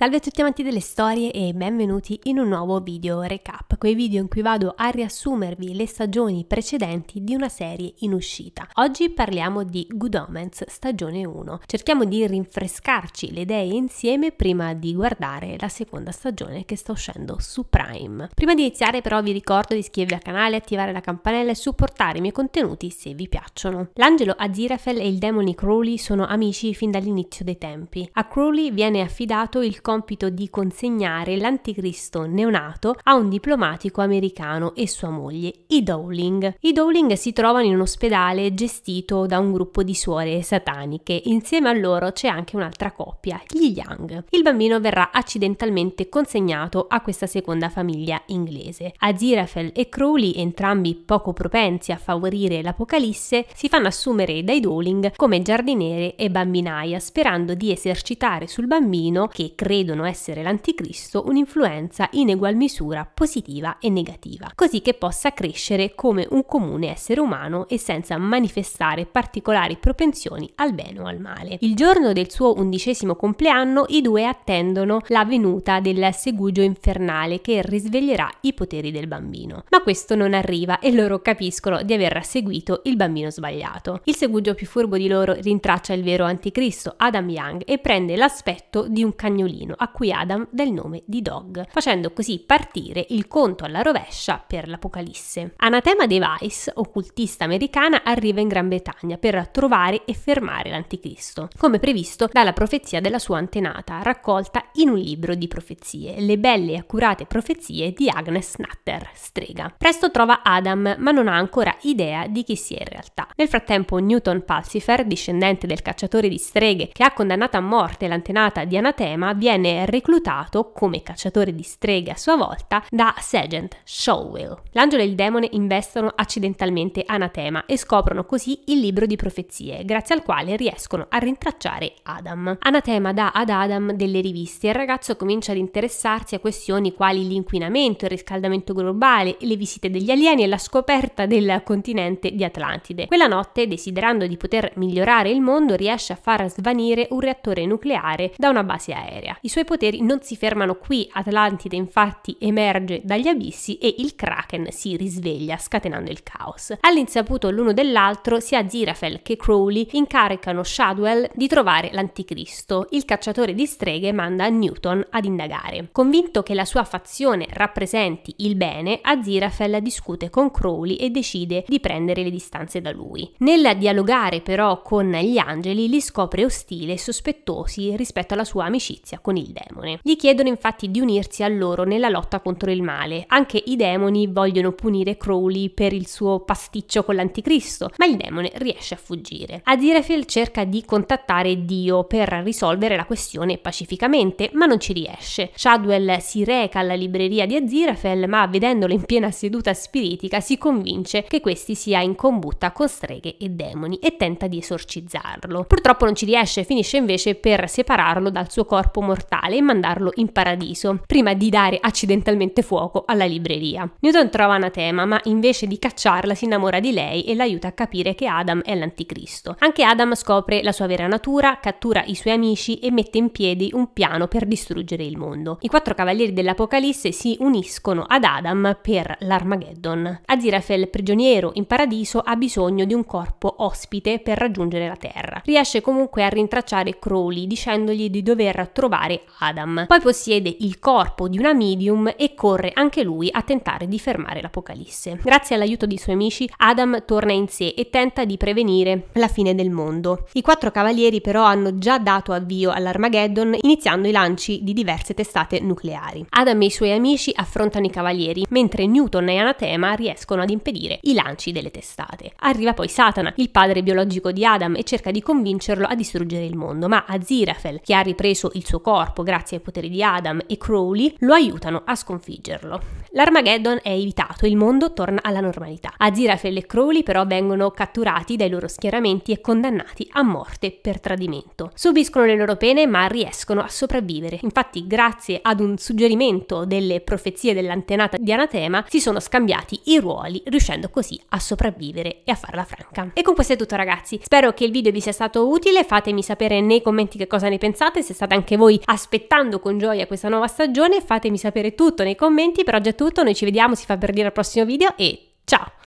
Salve a tutti amanti delle storie e benvenuti in un nuovo video recap, quei video in cui vado a riassumervi le stagioni precedenti di una serie in uscita. Oggi parliamo di Good Omens stagione 1. Cerchiamo di rinfrescarci le idee insieme prima di guardare la seconda stagione che sta uscendo su Prime. Prima di iniziare però vi ricordo di iscrivervi al canale, attivare la campanella e supportare i miei contenuti se vi piacciono. L'angelo Aziraphale e il demone Crowley sono amici fin dall'inizio dei tempi. A Crowley viene affidato il compito di consegnare l'anticristo neonato a un diplomatico americano e sua moglie, i Dowling. I Dowling si trovano in un ospedale gestito da un gruppo di suore sataniche. Insieme a loro c'è anche un'altra coppia, gli Young. Il bambino verrà accidentalmente consegnato a questa seconda famiglia inglese. Aziraphale e Crowley, entrambi poco propensi a favorire l'apocalisse, si fanno assumere dai Dowling come giardiniere e bambinaia, sperando di esercitare sul bambino che cresce credono essere l'anticristo un'influenza in egual misura positiva e negativa, così che possa crescere come un comune essere umano e senza manifestare particolari propensioni al bene o al male. Il giorno del suo undicesimo compleanno i due attendono la venuta del segugio infernale che risveglierà i poteri del bambino. Ma questo non arriva e loro capiscono di aver seguito il bambino sbagliato. Il segugio più furbo di loro rintraccia il vero anticristo, Adam Young, e prende l'aspetto di un cagnolino bambino, a cui Adam dà il nome di Dog, facendo così partire il conto alla rovescia per l'Apocalisse. Anatema Device, occultista americana, arriva in Gran Bretagna per trovare e fermare l'Anticristo, come previsto dalla profezia della sua antenata, raccolta in un libro di profezie, Le belle e accurate profezie di Agnes Natter, strega. Presto trova Adam, ma non ha ancora idea di chi sia in realtà. Nel frattempo Newton Pulsifer, discendente del cacciatore di streghe che ha condannato a morte l'antenata di Anatema, viene viene reclutato come cacciatore di streghe a sua volta da Sergeant Showell. L'angelo e il demone investono accidentalmente Anatema e scoprono così il libro di profezie, grazie al quale riescono a rintracciare Adam. Anatema dà ad Adam delle riviste e il ragazzo comincia ad interessarsi a questioni quali l'inquinamento, il riscaldamento globale, le visite degli alieni e la scoperta del continente di Atlantide. Quella notte, desiderando di poter migliorare il mondo, riesce a far svanire un reattore nucleare da una base aerea i suoi poteri non si fermano qui, Atlantide infatti emerge dagli abissi e il Kraken si risveglia scatenando il caos. All'insaputo l'uno dell'altro sia Zirafel che Crowley incaricano Shadwell di trovare l'anticristo. Il cacciatore di streghe manda Newton ad indagare. Convinto che la sua fazione rappresenti il bene, Aziraphale discute con Crowley e decide di prendere le distanze da lui. Nel dialogare però con gli angeli li scopre ostili e sospettosi rispetto alla sua amicizia con il demone. Gli chiedono infatti di unirsi a loro nella lotta contro il male. Anche i demoni vogliono punire Crowley per il suo pasticcio con l'anticristo, ma il demone riesce a fuggire. Aziraphale cerca di contattare Dio per risolvere la questione pacificamente, ma non ci riesce. Shadwell si reca alla libreria di Aziraphale, ma vedendolo in piena seduta spiritica si convince che questi sia in combutta con streghe e demoni e tenta di esorcizzarlo. Purtroppo non ci riesce, finisce invece per separarlo dal suo corpo mortale mortale e mandarlo in paradiso, prima di dare accidentalmente fuoco alla libreria. Newton trova Anatema, ma invece di cacciarla si innamora di lei e l'aiuta a capire che Adam è l'anticristo. Anche Adam scopre la sua vera natura, cattura i suoi amici e mette in piedi un piano per distruggere il mondo. I quattro cavalieri dell'Apocalisse si uniscono ad Adam per l'Armageddon. Azirafel, prigioniero in paradiso, ha bisogno di un corpo ospite per raggiungere la Terra. Riesce comunque a rintracciare Crowley dicendogli di dover trovare trovare Adam. Poi possiede il corpo di una medium e corre anche lui a tentare di fermare l'Apocalisse. Grazie all'aiuto dei suoi amici, Adam torna in sé e tenta di prevenire la fine del mondo. I quattro cavalieri però hanno già dato avvio all'Armageddon iniziando i lanci di diverse testate nucleari. Adam e i suoi amici affrontano i cavalieri, mentre Newton e Anatema riescono ad impedire i lanci delle testate. Arriva poi Satana, il padre biologico di Adam, e cerca di convincerlo a distruggere il mondo, ma Aziraphel, che ha ripreso il suo corpo, corpo grazie ai poteri di Adam e Crowley lo aiutano a sconfiggerlo. L'Armageddon è evitato il mondo torna alla normalità. Aziraphale e Crowley però vengono catturati dai loro schieramenti e condannati a morte per tradimento. Subiscono le loro pene ma riescono a sopravvivere. Infatti grazie ad un suggerimento delle profezie dell'antenata di Anatema si sono scambiati i ruoli riuscendo così a sopravvivere e a farla franca. E con questo è tutto ragazzi, spero che il video vi sia stato utile, fatemi sapere nei commenti che cosa ne pensate, se state anche voi aspettando con gioia questa nuova stagione, fatemi sapere tutto nei commenti, per oggi è tutto piaciuto, noi ci vediamo, si fa per dire al prossimo video e ciao!